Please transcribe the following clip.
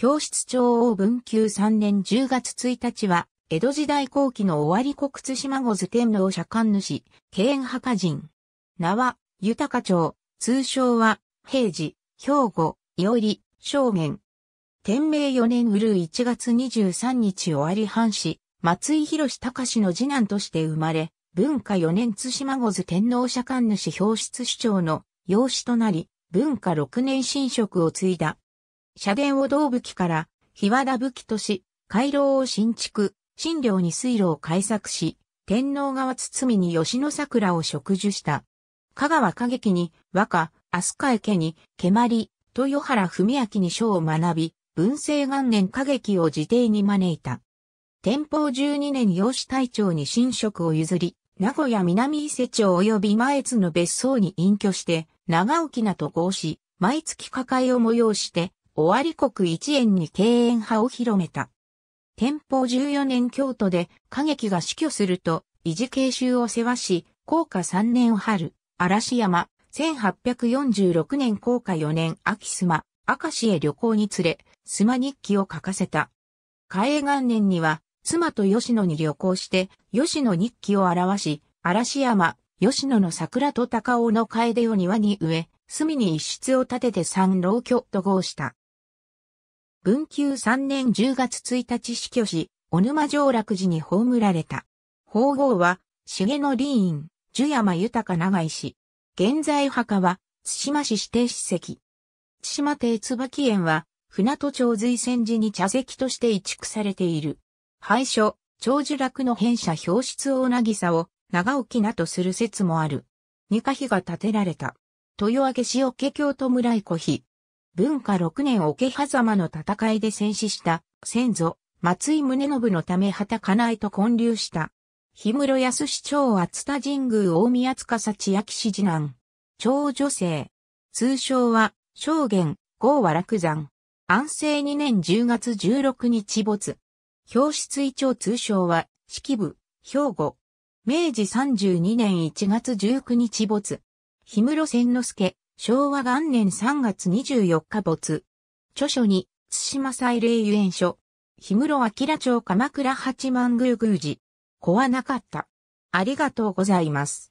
教室長王文久3年10月1日は、江戸時代後期の終わり国津島御図天皇社官主、慶遠墓人。名は、豊町、通称は、平治、兵庫、伊織、正元。天明4年うる1月23日終わり藩士、松井博隆の次男として生まれ、文化4年津島御図天皇社官主表出主張の養子となり、文化6年新職を継いだ。社殿を道武器から、日和田武器とし、回廊を新築、新寮に水路を開削し、天皇側堤に吉野桜を植樹した。香川歌劇に和歌、飛鳥家に、蹴鞠、豊原文明に書を学び、文政元年歌劇を自邸に招いた。天保12年養子隊長に新職を譲り、名古屋南伊勢町及び前津の別荘に隠居して、長沖名と合し、毎月加会を催して、尾張国一円に敬遠派を広めた。天保14年京都で歌劇が死去すると、維持継修を世話し、高下3年春、嵐山、1846年高下4年秋須磨、明石へ旅行に連れ、須磨日記を書かせた。嘉永元年には、妻と吉野に旅行して、吉野日記を表し、嵐山、吉野の桜と高尾の楓を庭に植え、隅に一室を建てて三老居と号した。文久3年10月1日死去し、小沼上落寺に葬られた。法号は、重野林院、樹山豊長井氏。現在墓は、津島市指定史跡。津島邸椿園は、船戸町随泉寺に茶席として移築されている。廃所、長寿楽の変社表出大渚を、長沖なとする説もある。二カ碑が建てられた。豊明市桶京都村井古碑。文化6年桶狭間の戦いで戦死した先祖、松井宗信のため畑かなえと建立した。氷室安市長厚田神宮大宮司千秋市次男。長女性。通称は、正元、豪和楽山。安政2年10月16日没。表室一長通称は、式部、兵庫。明治32年1月19日没。氷室千之助、昭和元年3月24日没。著書に、津島祭霊遊園所。氷室明町鎌倉八幡宮宮寺。子はなかった。ありがとうございます。